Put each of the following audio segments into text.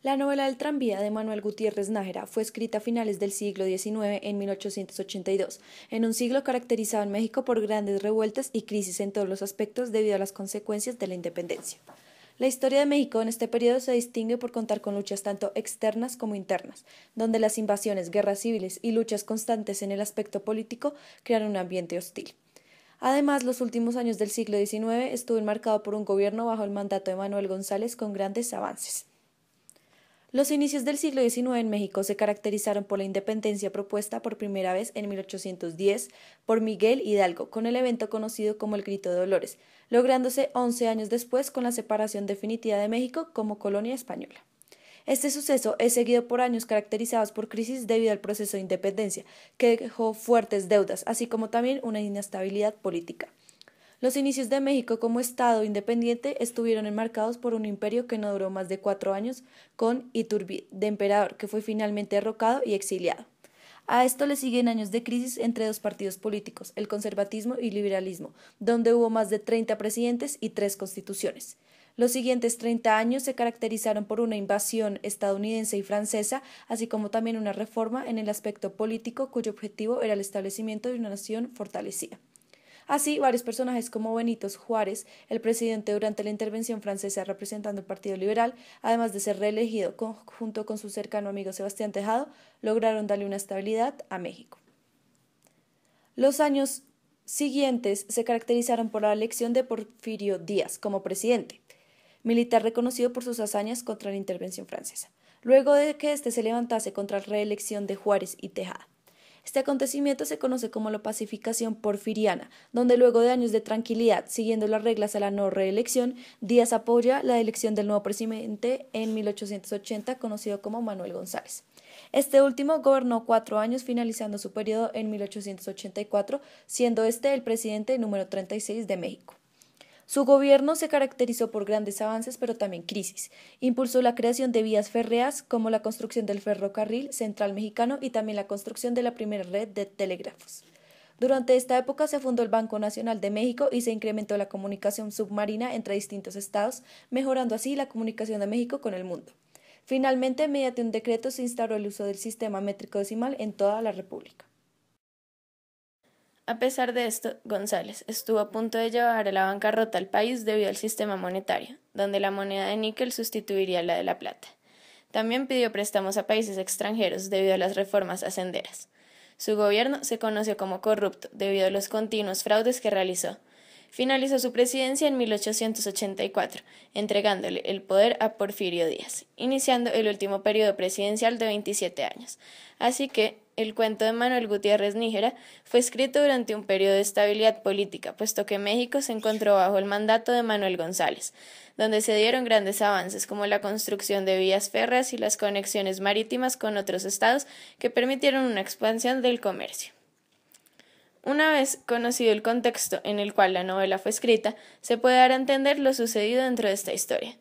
La novela El tranvía de Manuel Gutiérrez Nájera fue escrita a finales del siglo XIX en 1882, en un siglo caracterizado en México por grandes revueltas y crisis en todos los aspectos debido a las consecuencias de la independencia. La historia de México en este periodo se distingue por contar con luchas tanto externas como internas, donde las invasiones, guerras civiles y luchas constantes en el aspecto político crearon un ambiente hostil. Además, los últimos años del siglo XIX estuvo enmarcado por un gobierno bajo el mandato de Manuel González con grandes avances. Los inicios del siglo XIX en México se caracterizaron por la independencia propuesta por primera vez en 1810 por Miguel Hidalgo, con el evento conocido como el Grito de Dolores, lográndose 11 años después con la separación definitiva de México como colonia española. Este suceso es seguido por años caracterizados por crisis debido al proceso de independencia, que dejó fuertes deudas, así como también una inestabilidad política. Los inicios de México como Estado independiente estuvieron enmarcados por un imperio que no duró más de cuatro años, con Iturbide de emperador, que fue finalmente derrocado y exiliado. A esto le siguen años de crisis entre dos partidos políticos, el conservatismo y el liberalismo, donde hubo más de 30 presidentes y tres constituciones. Los siguientes 30 años se caracterizaron por una invasión estadounidense y francesa, así como también una reforma en el aspecto político cuyo objetivo era el establecimiento de una nación fortalecida. Así, varios personajes como Benito Juárez, el presidente durante la intervención francesa representando el Partido Liberal, además de ser reelegido junto con su cercano amigo Sebastián Tejado, lograron darle una estabilidad a México. Los años siguientes se caracterizaron por la elección de Porfirio Díaz como presidente, militar reconocido por sus hazañas contra la intervención francesa, luego de que éste se levantase contra la reelección de Juárez y Tejada. Este acontecimiento se conoce como la pacificación porfiriana, donde luego de años de tranquilidad, siguiendo las reglas a la no reelección, Díaz apoya la elección del nuevo presidente en 1880, conocido como Manuel González. Este último gobernó cuatro años, finalizando su periodo en 1884, siendo este el presidente número 36 de México. Su gobierno se caracterizó por grandes avances, pero también crisis. Impulsó la creación de vías férreas, como la construcción del ferrocarril central mexicano y también la construcción de la primera red de telégrafos. Durante esta época se fundó el Banco Nacional de México y se incrementó la comunicación submarina entre distintos estados, mejorando así la comunicación de México con el mundo. Finalmente, mediante un decreto se instauró el uso del sistema métrico decimal en toda la República. A pesar de esto, González estuvo a punto de llevar a la bancarrota al país debido al sistema monetario, donde la moneda de níquel sustituiría la de la plata. También pidió préstamos a países extranjeros debido a las reformas ascenderas. Su gobierno se conoció como corrupto debido a los continuos fraudes que realizó. Finalizó su presidencia en 1884, entregándole el poder a Porfirio Díaz, iniciando el último periodo presidencial de 27 años. Así que el cuento de Manuel Gutiérrez Nígera fue escrito durante un periodo de estabilidad política, puesto que México se encontró bajo el mandato de Manuel González, donde se dieron grandes avances como la construcción de vías férreas y las conexiones marítimas con otros estados que permitieron una expansión del comercio. Una vez conocido el contexto en el cual la novela fue escrita, se puede dar a entender lo sucedido dentro de esta historia.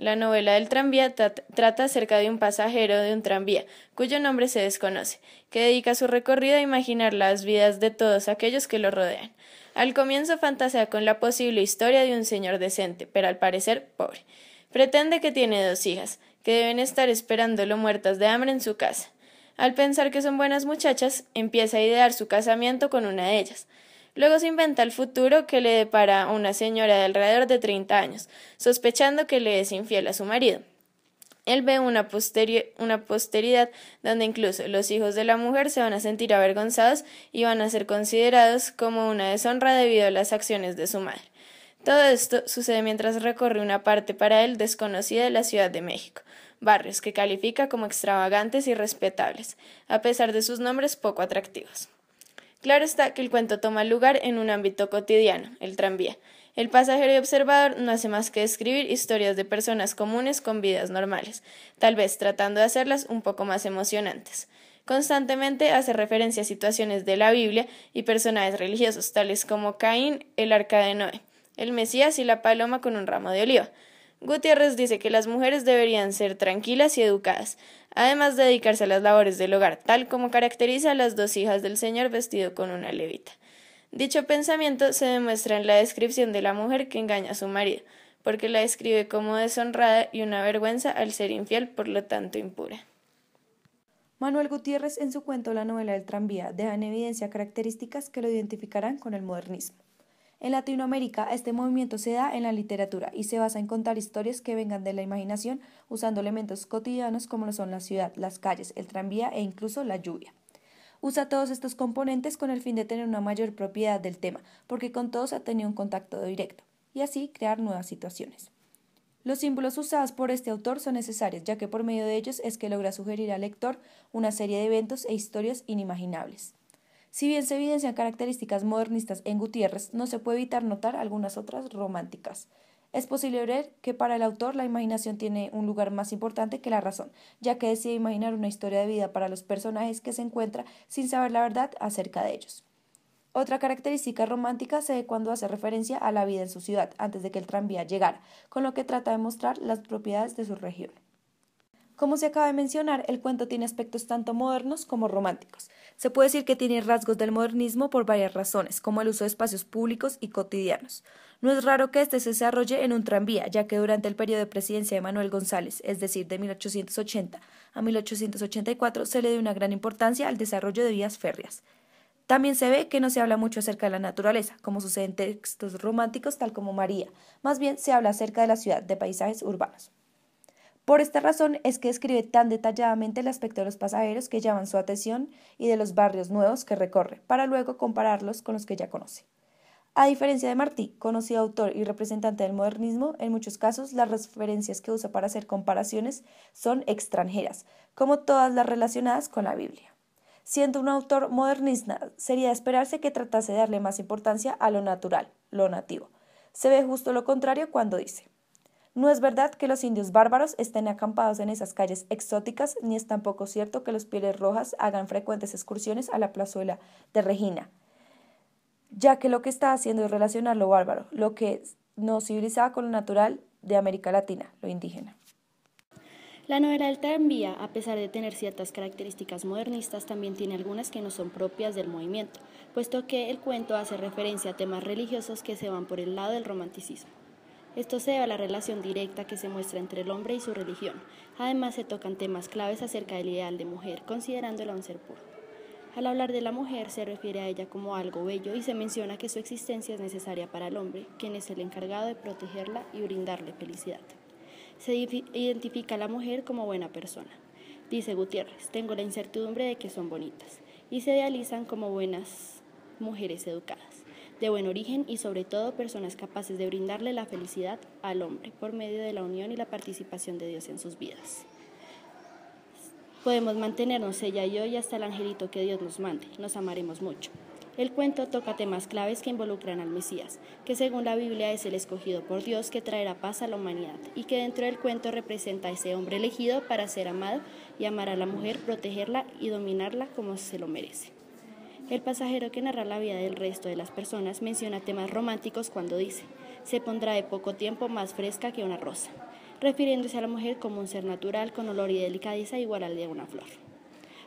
La novela del tranvía trata acerca de un pasajero de un tranvía, cuyo nombre se desconoce, que dedica su recorrido a imaginar las vidas de todos aquellos que lo rodean. Al comienzo fantasea con la posible historia de un señor decente, pero al parecer pobre. Pretende que tiene dos hijas, que deben estar esperándolo muertas de hambre en su casa. Al pensar que son buenas muchachas, empieza a idear su casamiento con una de ellas. Luego se inventa el futuro que le depara a una señora de alrededor de 30 años, sospechando que le es infiel a su marido. Él ve una, una, posteridad donde incluso los hijos de la mujer se van a sentir avergonzados y van a ser considerados como una deshonra debido a las acciones de su madre. Todo esto sucede mientras recorre una parte para él desconocida de la Ciudad de México, barrios que califica como extravagantes y respetables, a pesar de sus nombres poco atractivos. Claro está que el cuento toma lugar en un ámbito cotidiano, el tranvía. El pasajero y observador no hace más que escribir historias de personas comunes con vidas normales, tal vez tratando de hacerlas un poco más emocionantes. Constantemente hace referencia a situaciones de la Biblia y personajes religiosos tales como Caín, el arca de Noé, el Mesías y la paloma con un ramo de oliva. Gutiérrez dice que las mujeres deberían ser tranquilas y educadas, además de dedicarse a las labores del hogar, tal como caracteriza a las dos hijas del Señor vestido con una levita. Dicho pensamiento se demuestra en la descripción de la mujer que engaña a su marido, porque la describe como deshonrada y una vergüenza al ser infiel, por lo tanto impura. Manuel Gutiérrez en su cuento La novela del tranvía deja en evidencia características que lo identificarán con el modernismo. En Latinoamérica, este movimiento se da en la literatura y se basa en contar historias que vengan de la imaginación usando elementos cotidianos como lo son la ciudad, las calles, el tranvía e incluso la lluvia. Usa todos estos componentes con el fin de tener una mayor propiedad del tema, porque con todos ha tenido un contacto directo, y así crear nuevas situaciones. Los símbolos usados por este autor son necesarios, ya que por medio de ellos es que logra sugerir al lector una serie de eventos e historias inimaginables. Si bien se evidencian características modernistas en Gutiérrez, no se puede evitar notar algunas otras románticas. Es posible ver que para el autor la imaginación tiene un lugar más importante que la razón, ya que decide imaginar una historia de vida para los personajes que se encuentra sin saber la verdad acerca de ellos. Otra característica romántica se ve cuando hace referencia a la vida en su ciudad antes de que el tranvía llegara, con lo que trata de mostrar las propiedades de su región. Como se acaba de mencionar, el cuento tiene aspectos tanto modernos como románticos se puede decir que tiene rasgos del modernismo por varias razones, como el uso de espacios públicos y cotidianos. No es raro que este se desarrolle en un tranvía, ya que durante el periodo de presidencia de Manuel González, es decir, de 1880 a 1884, se le dio una gran importancia al desarrollo de vías férreas. También se ve que no se habla mucho acerca de la naturaleza, como sucede en textos románticos tal como María. Más bien se habla acerca de la ciudad, de paisajes urbanos. Por esta razón es que describe tan detalladamente el aspecto de los pasajeros que llaman su atención y de los barrios nuevos que recorre, para luego compararlos con los que ya conoce. A diferencia de Martí, conocido autor y representante del modernismo, en muchos casos las referencias que usa para hacer comparaciones son extranjeras, como todas las relacionadas con la Biblia. Siendo un autor modernista, sería esperarse que tratase de darle más importancia a lo natural, lo nativo. Se ve justo lo contrario cuando dice no es verdad que los indios bárbaros estén acampados en esas calles exóticas, ni es tampoco cierto que los pieles rojas hagan frecuentes excursiones a la plazuela de Regina, ya que lo que está haciendo es relacionar lo bárbaro, lo que no civilizaba con lo natural de América Latina, lo indígena. La novela del a pesar de tener ciertas características modernistas, también tiene algunas que no son propias del movimiento, puesto que el cuento hace referencia a temas religiosos que se van por el lado del romanticismo. Esto se debe a la relación directa que se muestra entre el hombre y su religión. Además, se tocan temas claves acerca del ideal de mujer, considerándola un ser puro. Al hablar de la mujer, se refiere a ella como algo bello y se menciona que su existencia es necesaria para el hombre, quien es el encargado de protegerla y brindarle felicidad. Se identifica a la mujer como buena persona. Dice Gutiérrez, tengo la incertidumbre de que son bonitas y se idealizan como buenas mujeres educadas de buen origen y sobre todo personas capaces de brindarle la felicidad al hombre por medio de la unión y la participación de Dios en sus vidas. Podemos mantenernos ella y yo y hasta el angelito que Dios nos mande, nos amaremos mucho. El cuento toca temas claves que involucran al Mesías, que según la Biblia es el escogido por Dios que traerá paz a la humanidad y que dentro del cuento representa a ese hombre elegido para ser amado y amar a la mujer, protegerla y dominarla como se lo merece. El pasajero que narra la vida del resto de las personas menciona temas románticos cuando dice, se pondrá de poco tiempo más fresca que una rosa, refiriéndose a la mujer como un ser natural con olor y delicadeza igual al de una flor.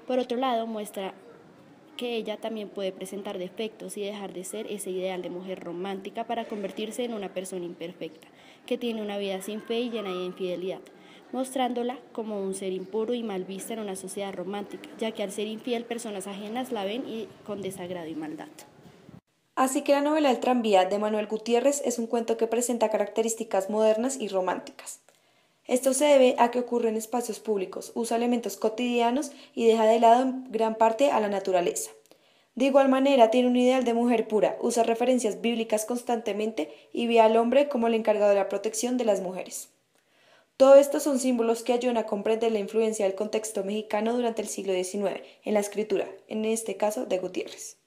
Por otro lado, muestra que ella también puede presentar defectos y dejar de ser ese ideal de mujer romántica para convertirse en una persona imperfecta, que tiene una vida sin fe y llena de infidelidad, mostrándola como un ser impuro y mal vista en una sociedad romántica, ya que al ser infiel personas ajenas la ven y con desagrado y maldad. Así que la novela El tranvía de Manuel Gutiérrez es un cuento que presenta características modernas y románticas. Esto se debe a que ocurre en espacios públicos, usa elementos cotidianos y deja de lado en gran parte a la naturaleza. De igual manera, tiene un ideal de mujer pura, usa referencias bíblicas constantemente y ve al hombre como el encargado de la protección de las mujeres. Todo esto son símbolos que ayudan a comprender la influencia del contexto mexicano durante el siglo XIX en la escritura, en este caso de Gutiérrez.